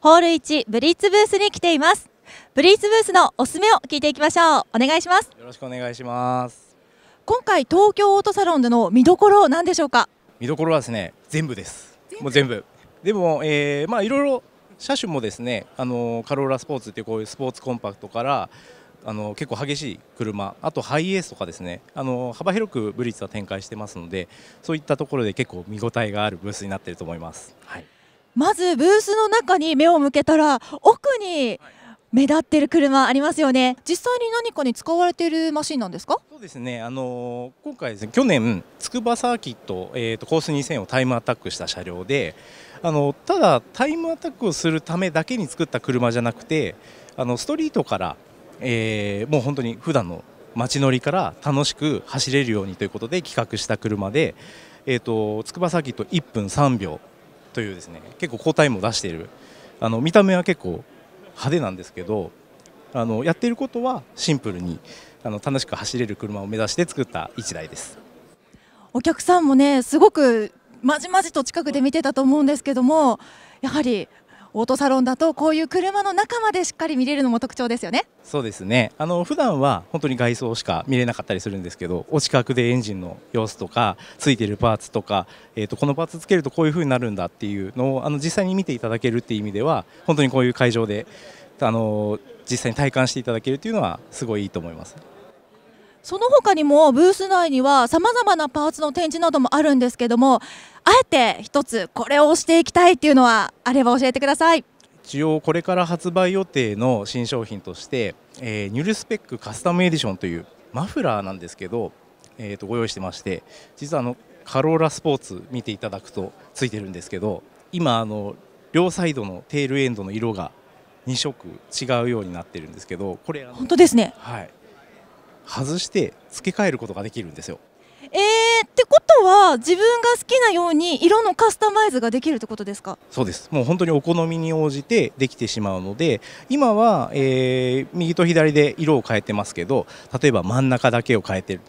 ホール1ブリッツブースに来ていますブリッツブースのおすすめを聞いていきましょうお願いしますよろしくお願いします今回東京オートサロンでの見どころなんでしょうか見どころはですね全部ですもう全部でも、えー、まあいろいろ車種もですねあのカローラスポーツってこういうスポーツコンパクトからあの結構激しい車あとハイエースとかですねあの幅広くブリッツは展開してますのでそういったところで結構見応えがあるブースになっていると思います。はいまずブースの中に目を向けたら奥に目立ってる車ありますよね実際に何かに使われているマシンなんですかそうですねあの今回ですね去年筑波サーキット、えーと、コース2000をタイムアタックした車両であのただタイムアタックをするためだけに作った車じゃなくてあのストリートから、えー、もう本当に普段の街乗りから楽しく走れるようにということで企画した車で、えーと筑波サーキット1分3秒というですね結構交代も出しているあの見た目は結構派手なんですけどあのやっていることはシンプルにあの楽しく走れる車を目指して作った1台ですお客さんもねすごくまじまじと近くで見てたと思うんですけどもやはりオートサロンだとこういう車の中までしっかり見れるのも特徴ですよねそうですねあの普段は本当に外装しか見れなかったりするんですけどお近くでエンジンの様子とかついてるパーツとか、えー、とこのパーツつけるとこういうふうになるんだっていうのをあの実際に見ていただけるっていう意味では本当にこういう会場であの実際に体感していただけるというのはすごいいいと思います。その他にもブース内にはさまざまなパーツの展示などもあるんですけどもあえて一つこれをしていきたいっていうのはあれば教えてください。一応これから発売予定の新商品として、えー、ニュルスペックカスタムエディションというマフラーなんですけど、えー、とご用意してまして実はあのカローラスポーツ見ていただくとついてるんですけど今あの両サイドのテールエンドの色が2色違うようになってるんですけどこれ本当ですね、はい、外して付け替えることができるんですよ。えー、ってことは自分が好きなように色のカスタマイズができるってことですかそうですもう本当にお好みに応じてできてしまうので今は、えー、右と左で色を変えてますけど例えば真ん中だけを変えて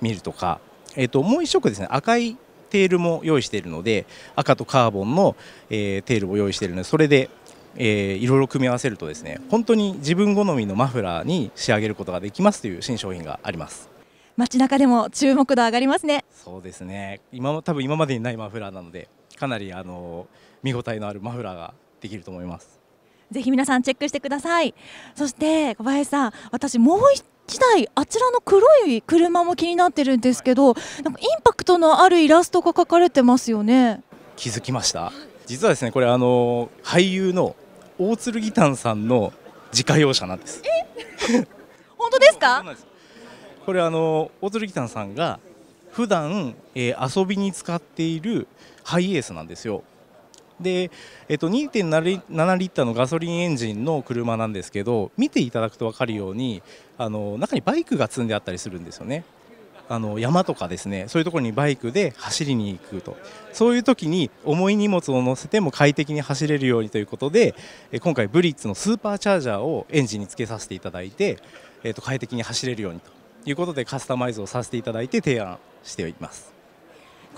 みるとか、えーと、もう1色ですね赤いテールも用意しているので赤とカーボンの、えー、テールを用意しているのでそれでえー、いろいろ組み合わせるとですね本当に自分好みのマフラーに仕上げることができますという新商品があります街中でも注目度上がりますねそうですね今も多分今までにないマフラーなのでかなりあの見応えのあるマフラーができると思いますぜひ皆さんチェックしてくださいそして小林さん私もう1台あちらの黒い車も気になってるんですけど、なんかインパクトのあるイラストが描かれてますよね気づきました実はですねこれあの俳優の大鶴剣炭さんの自家用車なんです。本当ですか？これあの大鶴ギタンさんが普段、えー、遊びに使っているハイエースなんですよ。で、えっと、2.7リッターのガソリンエンジンの車なんですけど見ていただくと分かるようにあの中にバイクが積んであったりするんですよね。あの山とかですねそういうところにバイクで走りに行くとそういう時に重い荷物を載せても快適に走れるようにということで今回ブリッツのスーパーチャージャーをエンジンにつけさせていただいて、えー、と快適に走れるようにということでカスタマイズをさせていただいて提案しています。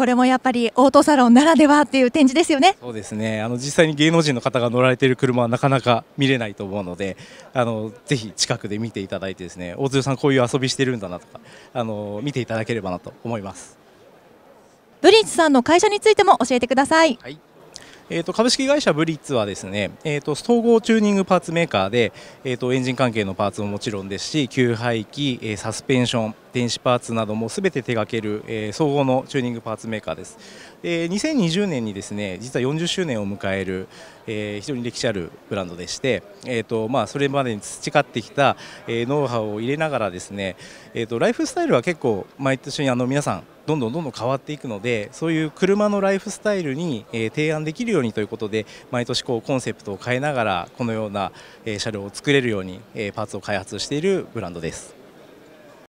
これもやっぱりオートサロンならではっていう展示ですよねそうですねあの実際に芸能人の方が乗られている車はなかなか見れないと思うのであのぜひ近くで見ていただいてですね大鶴さんこういう遊びしてるんだなとかあの見ていただければなと思いますブリッジさんの会社についても教えてください、はいえー、と株式会社ブリッツはですね、えー、と総合チューニングパーツメーカーで、えー、とエンジン関係のパーツももちろんですし給排気、えサスペンション電子パーツなども全て手掛ける、えー、総合のチューニングパーツメーカーですで2020年にですね実は40周年を迎える、えー、非常に歴史あるブランドでして、えーとまあ、それまでに培ってきた、えー、ノウハウを入れながらですね、えーと、とライフスタイルは結構毎年あの皆さんどんどんどんどん変わっていくのでそういう車のライフスタイルに、えー、提案できるようにということで毎年こうコンセプトを変えながらこのような、えー、車両を作れるように、えー、パーツを開発しているブランドです。